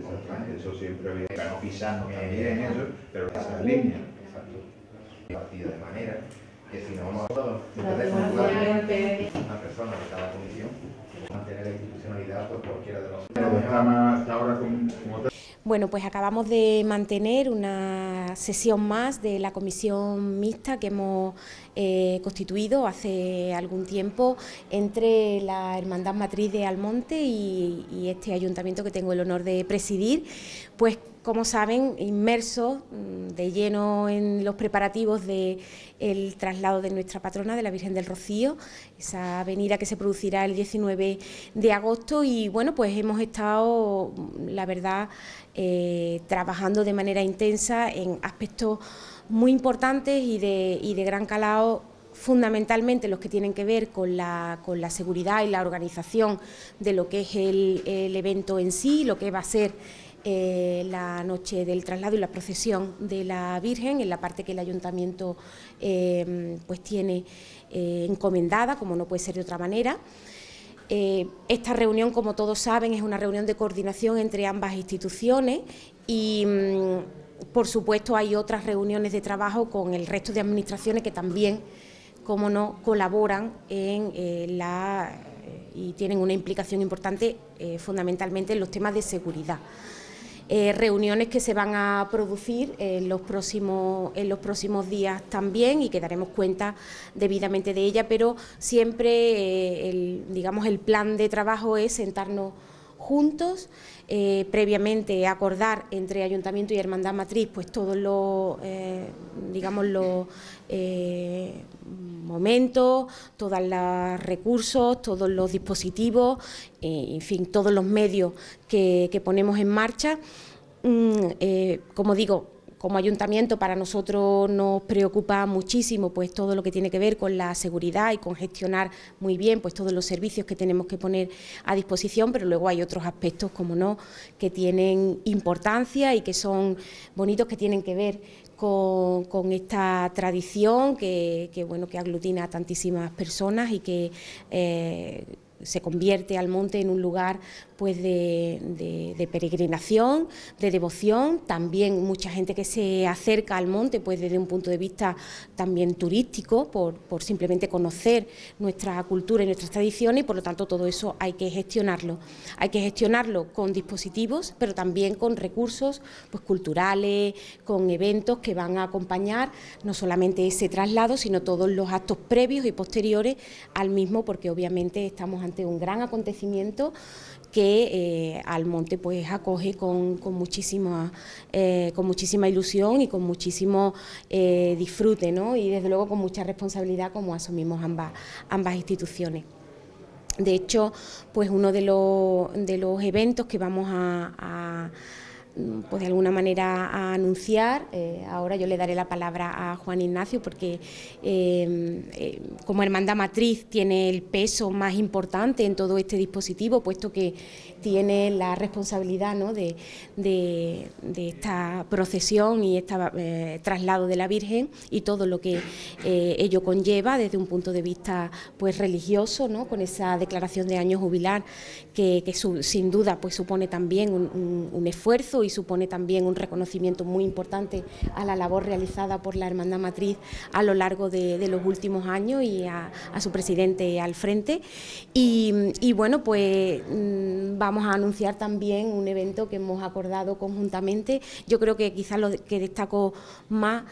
exactamente. Eso siempre había estado pisando también en eso, pero esa línea, exacto. de manera que si no vamos a todos, una persona de cada comisión mantener la institucionalidad por cualquiera de los. Bueno, pues acabamos de mantener una sesión más de la comisión mixta que hemos eh, constituido hace algún tiempo entre la Hermandad Matriz de Almonte y, este ayuntamiento que tengo el honor de presidir, pues como saben, inmersos mm, de lleno en los preparativos del el traslado de nuestra patrona, de la Virgen del Rocío, esa avenida que se producirá el 19 de agosto y bueno, pues hemos estado, la verdad, eh, trabajando de manera intensa en aspectos muy importantes y de, de gran calado fundamentalmente los que tienen que ver con la, con la, seguridad y la organización de lo que es el, evento en sí, lo que va a ser eh, la noche del traslado y la procesión de la Virgen, en la parte que el ayuntamiento em, pues tiene eh, encomendada, como no puede ser de otra manera. Eh, esta reunión, como todos saben, es una reunión de coordinación entre ambas instituciones y... Mm, por supuesto, hay otras reuniones de trabajo con el resto de administraciones que también, como no, colaboran en eh, la y tienen una implicación importante eh, fundamentalmente en los temas de seguridad. Eh, reuniones que se van a producir en los, próximos, en los próximos días también y que daremos cuenta debidamente de ella, pero siempre digamos, el plan de trabajo es sentarnos ...juntos, eh, previamente acordar entre Ayuntamiento y Hermandad Matriz pues todos los, eh, digamos, los eh, momentos, todos los recursos, todos los dispositivos, en fin, todos los medios que, ponemos en marcha. Mm, como digo, como ayuntamiento para nosotros nos preocupa muchísimo pues todo lo que tiene que ver con la seguridad y con gestionar muy bien pues todos los servicios que tenemos que poner a disposición, pero luego hay otros aspectos, como no, que tienen importancia y que son bonitos, que tienen que ver con, esta tradición que, bueno, que aglutina a tantísimas personas y que eh, se convierte al monte en un lugar pues de, de, peregrinación, de devoción, también mucha gente que se acerca al monte pues desde un punto de vista también turístico, por, simplemente conocer nuestra cultura y nuestras tradiciones y por lo tanto todo eso hay que gestionarlo. Hay que gestionarlo con dispositivos, pero también con recursos pues, culturales, con eventos que van a acompañar no solamente ese traslado, sino todos los actos previos y posteriores al mismo, porque obviamente estamos un gran acontecimiento que eh, Almonte pues acoge con, con muchísima, eh, con muchísima ilusión y con muchísimo eh, disfrute y desde luego con mucha responsabilidad como asumimos ambas, ambas instituciones. De hecho, pues uno de los, eventos que vamos a Mm, pues de alguna manera a anunciar. Eh, ahora yo le daré la palabra a Juan Ignacio porque eh, eh, como hermandad matriz tiene el peso más importante en todo este dispositivo, puesto que tiene la responsabilidad ¿no? de, esta procesión y este traslado de la Virgen y todo lo que ello conlleva desde un punto de vista pues religioso, ¿no? con esa declaración de año jubilar que, sin duda pues supone también un esfuerzo y supone también un reconocimiento muy importante a la labor realizada por la Hermandad Matriz a lo largo de, los últimos años y a, su presidente al frente. Y, y bueno, pues mm, vamos a anunciar también un evento que hemos acordado conjuntamente. Yo creo que quizás lo que destaco más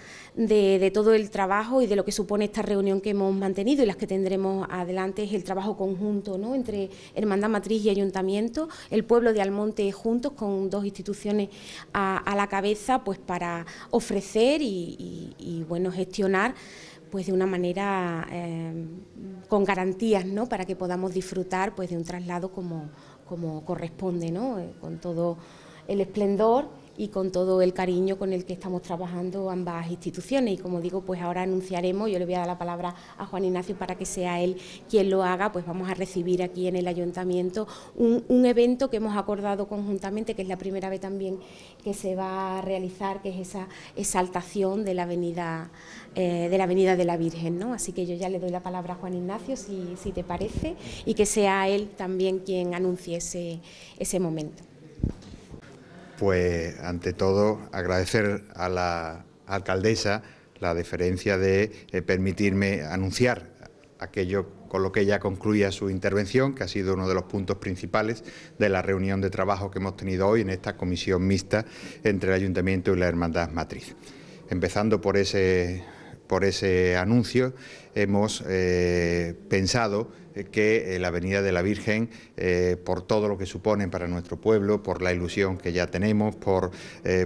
de, todo el trabajo y de lo que supone esta reunión que hemos mantenido y las que tendremos adelante es el trabajo conjunto ¿no? entre Hermandad Matriz y Ayuntamiento, el pueblo de Almonte juntos con dos instituciones a, la cabeza pues para ofrecer y, bueno gestionar pues de una manera eh, con garantías, ¿no? Para que podamos disfrutar pues de un traslado como, como corresponde, ¿no? Eh, con todo el esplendor y con todo el cariño con el que estamos trabajando ambas instituciones. Y como digo, pues ahora anunciaremos, yo le voy a dar la palabra a Juan Ignacio para que sea él quien lo haga, pues vamos a recibir aquí en el ayuntamiento un, evento que hemos acordado conjuntamente, que es la primera vez también que se va a realizar, que es esa exaltación de la avenida, eh, de, la avenida de la Virgen. ¿no? Así que yo ya le doy la palabra a Juan Ignacio, si, te parece, y que sea él también quien anuncie ese momento pues ante todo agradecer a la alcaldesa la deferencia de eh, permitirme anunciar aquello con lo que ella concluía su intervención, que ha sido uno de los puntos principales de la reunión de trabajo que hemos tenido hoy en esta comisión mixta entre el Ayuntamiento y la Hermandad Matriz. Empezando por ese por ese anuncio, hemos eh, pensado que eh, la venida de la Virgen, eh, por todo lo que supone para nuestro pueblo, por la ilusión que ya tenemos, por,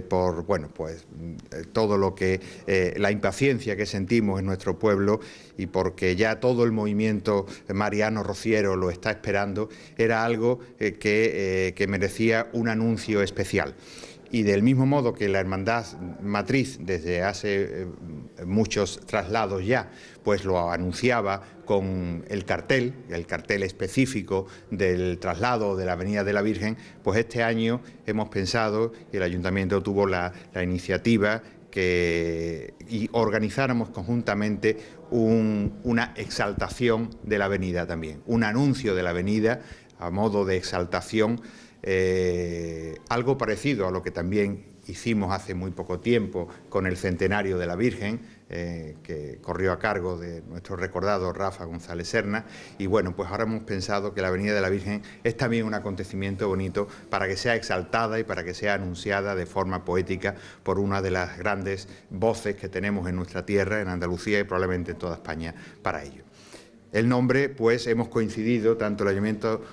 por bueno, pues todo lo que la impaciencia que sentimos en nuestro pueblo y porque ya todo el movimiento mariano rociero lo está esperando, era algo que, que merecía un anuncio especial y del mismo modo que la hermandad matriz desde hace muchos traslados ya, pues lo anunciaba con el cartel, el cartel específico del traslado de la Avenida de la Virgen, pues este año hemos pensado, y el ayuntamiento tuvo la, iniciativa, que organizáramos conjuntamente una exaltación de la avenida también, un anuncio de la avenida a modo de exaltación, eh, algo parecido a lo que también hicimos hace muy poco tiempo con el centenario de la Virgen, eh, que corrió a cargo de nuestro recordado Rafa González Serna. Y bueno, pues ahora hemos pensado que la Avenida de la Virgen es también un acontecimiento bonito para que sea exaltada y para que sea anunciada de forma poética por una de las grandes voces que tenemos en nuestra tierra, en Andalucía y probablemente en toda España para ello. El nombre, pues hemos coincidido, tanto el Ayuntamiento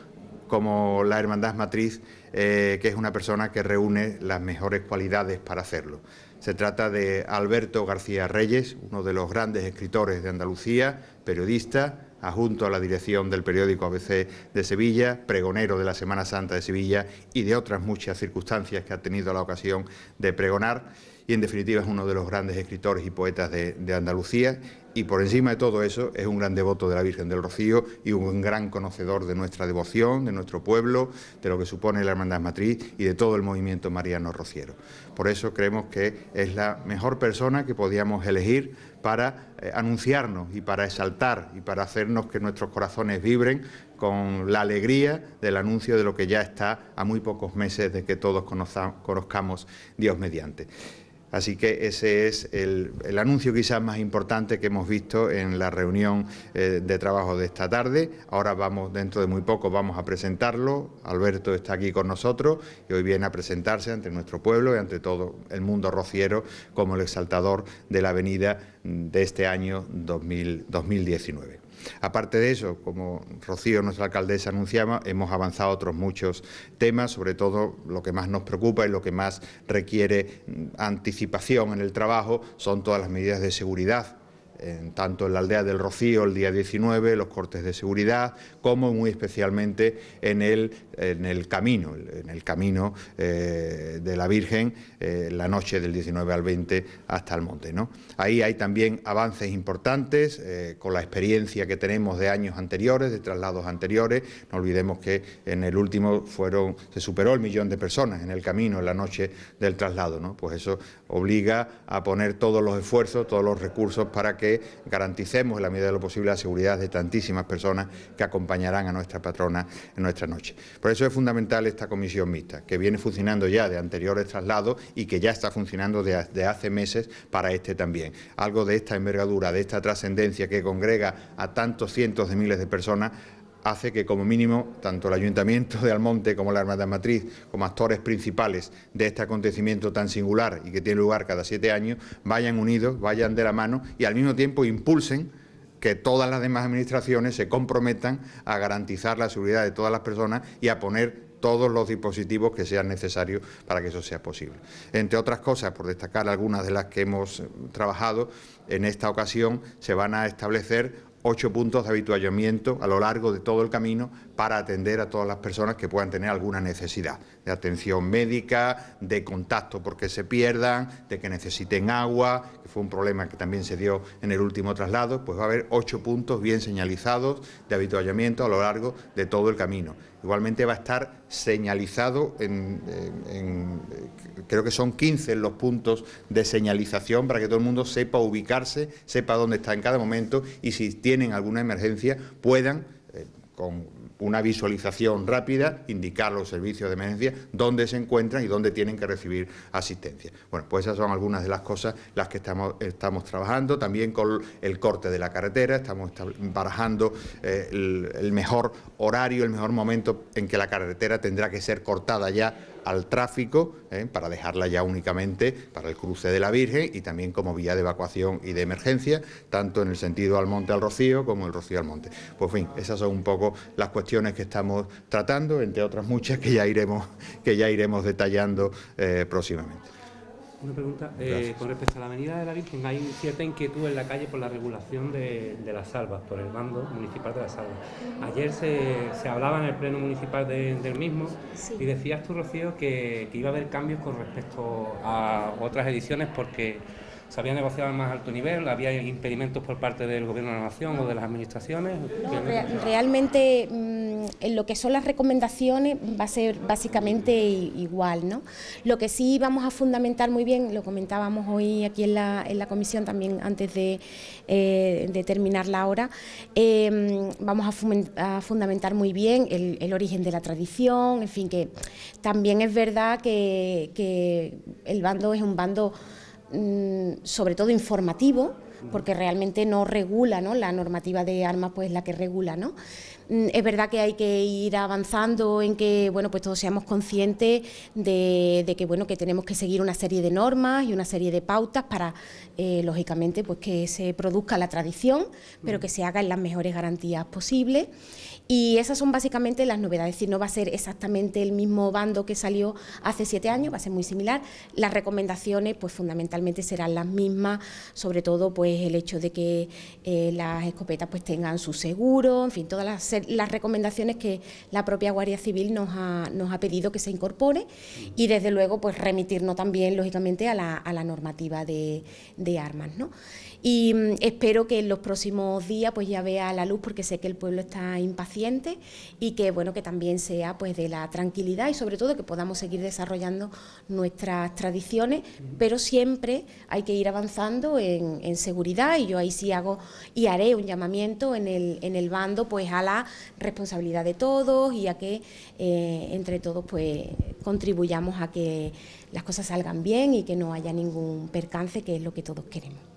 como la Hermandad Matriz, eh, que es una persona que reúne las mejores cualidades para hacerlo. Se trata de Alberto García Reyes, uno de los grandes escritores de Andalucía, periodista, adjunto a la dirección del periódico ABC de Sevilla, pregonero de la Semana Santa de Sevilla y de otras muchas circunstancias que ha tenido la ocasión de pregonar. Y en definitiva es uno de los grandes escritores y poetas de Andalucía y por encima de todo eso es un gran devoto de la Virgen del Rocío y un gran conocedor de nuestra devoción, de nuestro pueblo, de lo que supone la Hermandad Matriz y de todo el movimiento mariano rociero. Por eso creemos que es la mejor persona que podíamos elegir para eh, anunciarnos y para exaltar y para hacernos que nuestros corazones vibren con la alegría del anuncio de lo que ya está a muy pocos meses de que todos conozcamos Dios mediante. Así que ese es el, anuncio quizás más importante que hemos visto en la reunión eh, de trabajo de esta tarde. Ahora vamos, dentro de muy poco vamos a presentarlo. Alberto está aquí con nosotros y hoy viene a presentarse ante nuestro pueblo y ante todo el mundo rociero como el exaltador de la avenida de este año 2019. Aparte de eso, como Rocío, nuestra alcaldesa, anunciaba, hemos avanzado otros muchos temas, sobre todo lo que más nos preocupa y lo que más requiere mm, anticipación en el trabajo son todas las medidas de seguridad en, tanto en la aldea del Rocío el día 19, los cortes de seguridad, como muy especialmente en el, en el camino, en el camino eh, de la Virgen, eh, la noche del 19 al 20 hasta el monte. ¿no? Ahí hay también avances importantes eh, con la experiencia que tenemos de años anteriores, de traslados anteriores. No olvidemos que en el último fueron, se superó el millón de personas en el camino, en la noche del traslado. ¿no? Pues eso obliga a poner todos los esfuerzos, todos los recursos para que que garanticemos en la medida de lo posible la seguridad de tantísimas personas que acompañarán a nuestra patrona en nuestra noche. Por eso es fundamental esta comisión mixta, que viene funcionando ya de anteriores traslados y que ya está funcionando desde de hace meses para este también. Algo de esta envergadura, de esta trascendencia que congrega a tantos cientos de miles de personas hace que como mínimo tanto el Ayuntamiento de Almonte como la Armada Matriz, como actores principales de este acontecimiento tan singular y que tiene lugar cada siete años, vayan unidos, vayan de la mano y al mismo tiempo impulsen que todas las demás administraciones se comprometan a garantizar la seguridad de todas las personas y a poner todos los dispositivos que sean necesarios para que eso sea posible. Entre otras cosas, por destacar algunas de las que hemos trabajado, en esta ocasión se van a establecer ocho puntos de habituallamiento a lo largo de todo el camino para atender a todas las personas que puedan tener alguna necesidad de atención médica, de contacto porque se pierdan, de que necesiten agua, que fue un problema que también se dio en el último traslado, pues va a haber ocho puntos bien señalizados de habituallamiento a lo largo de todo el camino. Igualmente va a estar señalizado, creo que son 15 los puntos de señalización para que todo el mundo sepa ubicarse, sepa dónde está en cada momento y si tienen alguna emergencia puedan con una visualización rápida, indicar los servicios de emergencia dónde se encuentran y dónde tienen que recibir asistencia. Bueno, pues esas son algunas de las cosas las que estamos, estamos trabajando, también con el corte de la carretera, estamos barajando eh, el mejor horario, el mejor momento en que la carretera tendrá que ser cortada ya al tráfico, ¿eh? para dejarla ya únicamente para el cruce de la Virgen y también como vía de evacuación y de emergencia, tanto en el sentido al monte al rocío como el rocío al monte. Pues en fin, esas son un poco las cuestiones que estamos tratando, entre otras muchas que ya iremos, que ya iremos detallando eh, próximamente. Una pregunta. Eh, con respecto a la Avenida de la Virgen, hay cierta inquietud en la calle por la regulación de, de las salvas, por el bando municipal de las salvas. Ayer se, se hablaba en el pleno municipal del mismo y decías tú, Rocío, que, iba a haber cambios con respecto a otras ediciones porque se había negociado en más alto nivel, había impedimentos por parte del Gobierno de la Nación o de las administraciones. realmente mm, en lo que son las recomendaciones va a ser básicamente igual. ¿no? Lo que sí vamos a fundamentar muy bien, lo comentábamos hoy aquí en la, comisión también antes de, eh, terminar la hora, em, vamos a, fundamentar muy bien el, origen de la tradición, en fin, que también es verdad que, el bando es un bando mm, sobre todo informativo, porque realmente no regula, ¿no? La normativa de armas pues la que regula, ¿no? Mm, es verdad que hay que ir avanzando en que bueno pues todos seamos conscientes de, que bueno que tenemos que seguir una serie de normas y una serie de pautas para eh, lógicamente pues que se produzca la tradición pero mm. que se haga en las mejores garantías posibles y esas son básicamente las novedades es decir no va a ser exactamente el mismo bando que salió hace siete años va a ser muy similar las recomendaciones pues fundamentalmente serán las mismas sobre todo pues el hecho de que eh, las escopetas pues tengan su seguro en fin todas las las recomendaciones que la propia Guardia Civil nos ha, pedido que se incorpore y desde luego pues remitirnos también lógicamente a la, normativa de, armas. Y mm, espero que en los próximos días pues ya vea la luz porque sé que el pueblo está impaciente y que bueno que también sea pues de la tranquilidad y sobre todo que podamos seguir desarrollando nuestras tradiciones, pero siempre hay que ir avanzando en, en seguridad y yo ahí sí hago y haré un llamamiento en el, en el bando pues a la responsabilidad de todos y a que eh, entre todos pues contribuyamos a que las cosas salgan bien y que no haya ningún percance, que es lo que todos queremos.